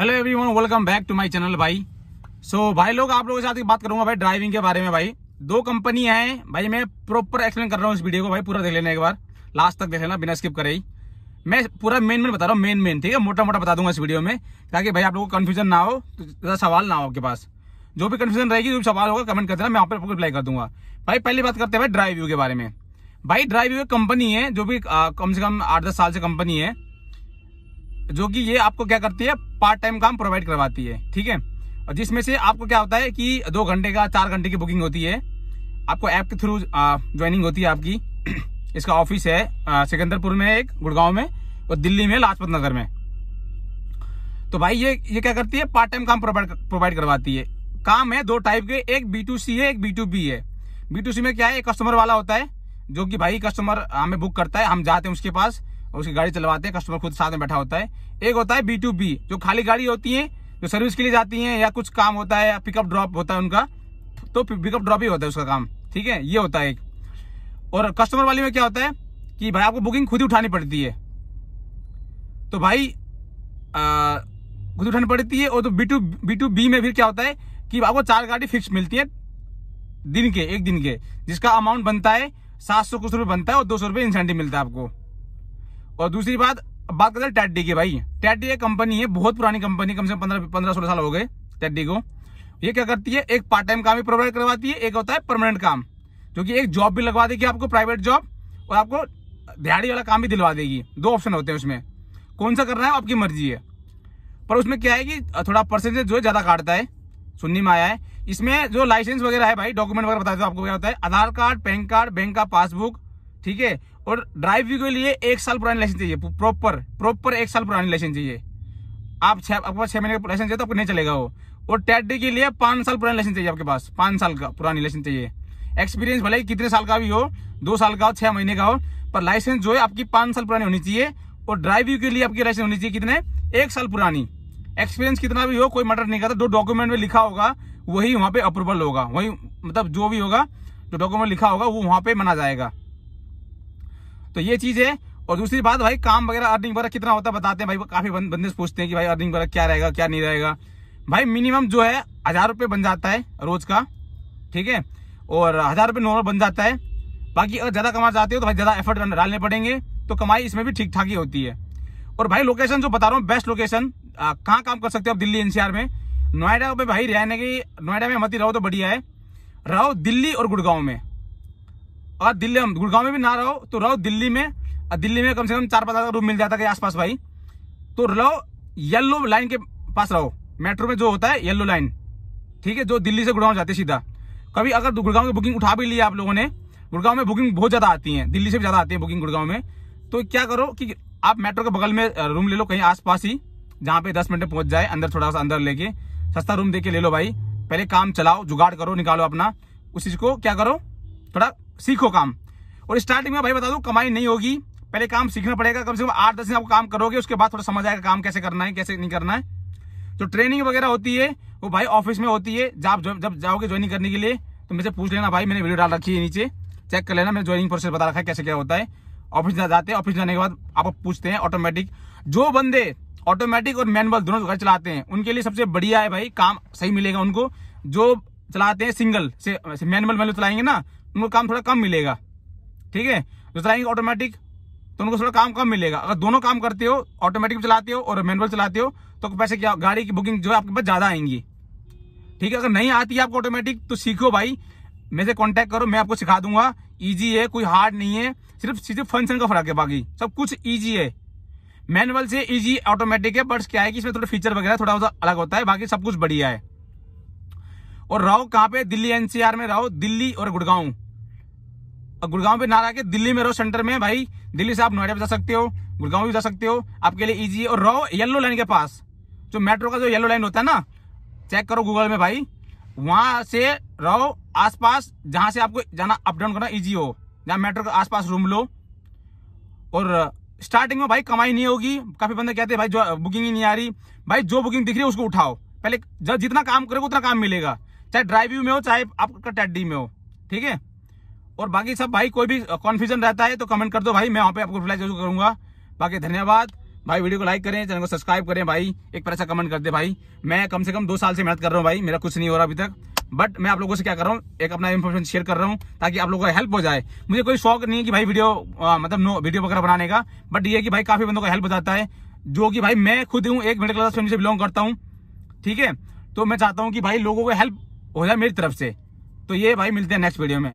hello everyone welcome back to my channel भाई so so, भाई लोग आप लोगों के साथ बात करूंगा भाई ड्राइविंग के बारे में भाई दो कंपनी है भाई मैं प्रॉपर एक्सप्लेन कर रहा हूँ इस वीडियो को भाई पूरा देख लेना एक बार लास्ट तक देख लेना बिना स्किप करे ही मैं पूरा मेन मेन बता रहा हूँ मेन मेन ठीक है मोटा मोटा बता दूंगा इस वीडियो में ताकि भाई आप लोगों को कन्फ्यूजन ना हो तो सवाल ना हो आपके पास जो भी कन्फ्यूजन रहेगी जो भी सवाल होगा कमेंट कर देना मैं आप रिप्लाई कर दूंगा भाई पहली बात करते हैं भाई ड्राइव्यू के बारे में भाई ड्राइव्यू कंपनी है जो भी कम से कम आठ दस साल से कंपनी है जो कि ये आपको क्या करती है पार्ट टाइम काम प्रोवाइड करवाती है ठीक है और जिसमें से आपको क्या होता है कि दो घंटे का चार घंटे की बुकिंग होती है आपको ऐप के थ्रू ज्वाइनिंग होती है आपकी इसका ऑफिस है सिकंदरपुर में एक गुड़गांव में और दिल्ली में लाजपत नगर में तो भाई ये ये क्या करती है पार्ट टाइम काम प्रोवाइड करवाती है काम है दो टाइप के एक बी टू सी है एक बी टू बी है बी टू सी में क्या है एक कस्टमर वाला होता है जो कि भाई कस्टमर हमें बुक करता है हम जाते हैं उसके पास और उसकी गाड़ी चलवाते हैं कस्टमर खुद साथ में बैठा होता है एक होता है बी टू बी जो खाली गाड़ी होती है जो सर्विस के लिए जाती है या कुछ काम होता है या पिकअप ड्रॉप होता है उनका तो पिकअप ड्रॉप ही होता है उसका काम ठीक है ये होता है एक और कस्टमर वाले में क्या होता है कि भाई आपको बुकिंग खुद ही उठानी पड़ती है तो भाई खुद उठानी पड़ती है और तो B to B to B में फिर क्या होता है कि आपको चार गाड़ी फिक्स मिलती है दिन के एक दिन के जिसका अमाउंट बनता है सात सौ कुछ रुपये बनता है और दो सौ रुपये इंसेंटिव मिलता है आपको और दूसरी बात बात करते हैं टेडी की भाई टेडी एक कंपनी है बहुत पुरानी कंपनी कम से कम पंद्रह पंद्रह सोलह साल हो गए टेडी को ये क्या करती है एक पार्ट टाइम काम भी प्रोवाइड करवाती है एक होता है परमानेंट काम जो कि एक जॉब भी लगवा देगी आपको प्राइवेट जॉब और आपको दिहाड़ी वाला काम भी दिलवा देगी दो ऑप्शन होते हैं उसमें कौन सा करना है आपकी मर्जी है पर उसमें क्या है कि थोड़ा परसेंटेज जो है ज़्यादा काटता है सुनने में आया है इसमें जो लाइसेंस वगैरह है भाई डॉक्यूमेंट वगैरह बताते हो आपको क्या होता है Aadhaar card PAN card bank का पासबुक ठीक है और ड्राइव के लिए एक साल पुरानी लाइसेंस चाहिए प्रॉपर प्रॉपर एक साल पुरानी लाइसेंस चाहिए आप छह आपके पास छह महीने का लाइसेंस चाहिए तो आपको नहीं चलेगा वो और टेट के लिए पांच साल पुरानी लाइसेंस चाहिए आपके पास पांच साल का पुरानी लाइसेंस चाहिए एक्सपीरियंस भले ही कितने साल का भी हो दो साल का हो छह महीने का हो पर लाइसेंस जो है आपकी पांच साल पुरानी होनी चाहिए और ड्राइव के लिए आपकी लाइसेंस होनी चाहिए कितने एक साल पुरानी एक्सपीरियंस कितना भी हो कोई मैटर नहीं करता जो डॉक्यूमेंट में लिखा होगा वही वहां पे अप्रूवल होगा वही मतलब जो भी होगा जो डॉक्यूमेंट लिखा होगा वो वहां पे मना जाएगा तो ये चीज है और दूसरी बात भाई काम वगैरह अर्निंग वगैरह कितना होता है बताते हैं भाई काफी बंदे से पूछते हैं कि भाई अर्निंग वगैरह क्या रहेगा क्या नहीं रहेगा भाई मिनिमम जो है हजार रुपये बन जाता है रोज का ठीक है और हजार रुपये नॉर्मल बन जाता है बाकी अगर ज़्यादा कमाना चाहते हो तो भाई ज़्यादा एफर्ट डालने पड़ेंगे तो कमाई इसमें भी ठीक ठाक ही होती है और भाई लोकेशन जो बता रहा हूँ बेस्ट लोकेशन कहाँ काम कर सकते हो आप दिल्ली एनसीआर में नोएडा में भाई रहने की नोएडा में मत रहो तो बढ़िया है रहो दिल्ली और गुड़गांव में और दिल्ली हम गुड़गांव में भी ना रहो तो रहो दिल्ली में और दिल्ली में कम से कम चार पाँच हजार रूम मिल जाता है आसपास भाई तो रहो येल्लो लाइन के पास रहो मेट्रो में जो होता है येल्लो लाइन ठीक है जो दिल्ली से गुड़गांव जाती है सीधा कभी अगर गुड़गांव की बुकिंग उठा भी ली आप लोगों ने गुड़गांव में बुकिंग बहुत ज़्यादा आती है दिल्ली से भी ज़्यादा आती है बुकिंग गुड़गांव में तो क्या करो कि आप मेट्रो के बगल में रूम ले लो कहीं आसपास ही जहाँ पे दस मिनट में पहुंच जाए अंदर थोड़ा सा अंदर लेके सस्ता रूम दे के ले लो भाई पहले काम चलाओ जुगाड़ करो निकालो अपना उस चीज़ को क्या करो थोड़ा सीखो काम और स्टार्टिंग में भाई बता दू कमाई नहीं होगी पहले काम सीखना पड़ेगा कम से कम आठ दस दिन आपको काम करोगे उसके बाद थोड़ा समझ आएगा काम कैसे करना है कैसे नहीं करना है जो ट्रेनिंग वगैरह होती है वो भाई ऑफिस में होती है जब जब जाओगे ज्वाइनिंग करने के लिए तो मुझे पूछ लेना भाई मैंने वीडियो डाल रखी है नीचे चेक कर लेना मैंने ज्वाइनिंग प्रोसेस बता रखा है कैसे क्या होता है ऑफिस जाते हैं ऑफिस जाने के बाद आप पूछते हैं ऑटोमेटिक जो बंदे ऑटोमेटिक और मैनुअल दोनों घर चलाते हैं उनके लिए सबसे बढ़िया है भाई काम सही मिलेगा उनको जो चलाते हैं सिंगल से मैनुअल मैनुअल चलाएंगे ना उनको काम थोड़ा कम मिलेगा ठीक है जो चलाएंगे ऑटोमेटिक तो उनको थोड़ा काम कम मिलेगा अगर दोनों काम करते हो ऑटोमेटिक चलाते हो और मैनुअल चलाते हो तो पैसे क्या गाड़ी की बुकिंग जो है आपके पास ज़्यादा आएंगी ठीक है अगर नहीं आती है आपको ऑटोमेटिक तो सीखो भाई मेरे से कॉन्टेक्ट करो मैं आपको सिखा दूंगा इजी है कोई हार्ड नहीं है सिर्फ सिर्फ फंक्शन का फर्क है बाकी सब कुछ इजी है मैनुअल से इजी ऑटोमेटिक है बट क्या है कि इसमें थोड़ा फीचर वगैरह थोड़ा सा अलग होता है बाकी सब कुछ बढ़िया है और रहो कहाँ पे दिल्ली एनसीआर में रहो दिल्ली और गुड़गांव और गुड़गांव पे ना रह के दिल्ली में रहो सेंटर में भाई दिल्ली से आप नोएडा भी जा सकते हो गुड़गांव भी जा सकते हो आपके लिए ईजी है और रहो येलो लाइन के पास जो मेट्रो का जो येलो लाइन होता है ना चेक करो गूगल में भाई वहां से रहो आसपास जहां से आपको जाना अप डाउन करना ईजी हो जहाँ मेट्रो के आसपास रूम लो और स्टार्टिंग में भाई कमाई नहीं होगी काफी बंदे कहते हैं भाई जो बुकिंग ही नहीं आ रही भाई जो बुकिंग दिख रही है उसको उठाओ पहले जब जितना काम करोगे उतना काम मिलेगा चाहे ड्राइव में हो चाहे आपका टैडी में हो ठीक है और बाकी सब भाई कोई भी कॉन्फ्यूजन रहता है तो कमेंट कर दो भाई मैं वहाँ पे आपको रिप्लाई जरूर करूंगा बाकी धन्यवाद भाई वीडियो को लाइक करें चैनल को सब्सक्राइब करें भाई एक पैसा कमेंट कर दे भाई मैं कम से कम दो साल से मेहनत कर रहा हूँ भाई मेरा कुछ नहीं हो रहा अभी तक बट मैं आप लोगों से क्या कर रहा हूँ एक अपना इन्फॉर्मेशन शेयर कर रहा हूँ ताकि आप लोगों का हेल्प हो जाए मुझे कोई शौक नहीं है कि भाई वीडियो आ, मतलब नो वीडियो वगैरह बनाने का बट ये कि भाई काफी बंदों का हेल्प हो जाता है जो कि भाई मैं खुद हूँ एक मिडिल क्लास फैमिली से बिलोंग करता हूँ ठीक है तो मैं चाहता हूँ कि भाई लोगों को हेल्प हो जाए मेरी तरफ से तो ये भाई मिलते हैं नेक्स्ट वीडियो में